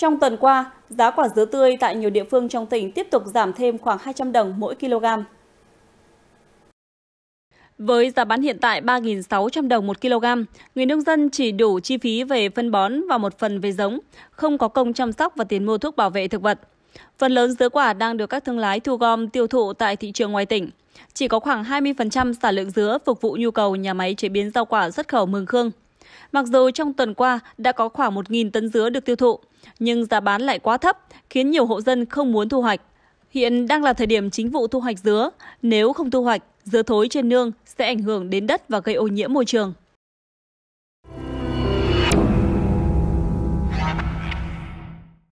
Trong tuần qua, giá quả dứa tươi tại nhiều địa phương trong tỉnh tiếp tục giảm thêm khoảng 200 đồng mỗi kg. Với giá bán hiện tại 3.600 đồng một kg, người nông dân chỉ đủ chi phí về phân bón và một phần về giống, không có công chăm sóc và tiền mua thuốc bảo vệ thực vật. Phần lớn dứa quả đang được các thương lái thu gom tiêu thụ tại thị trường ngoài tỉnh. Chỉ có khoảng 20% sản lượng dứa phục vụ nhu cầu nhà máy chế biến rau quả xuất khẩu Mường Khương. Mặc dù trong tuần qua đã có khoảng 1.000 tấn dứa được tiêu thụ, nhưng giá bán lại quá thấp, khiến nhiều hộ dân không muốn thu hoạch. Hiện đang là thời điểm chính vụ thu hoạch dứa, nếu không thu hoạch, dứa thối trên nương sẽ ảnh hưởng đến đất và gây ô nhiễm môi trường.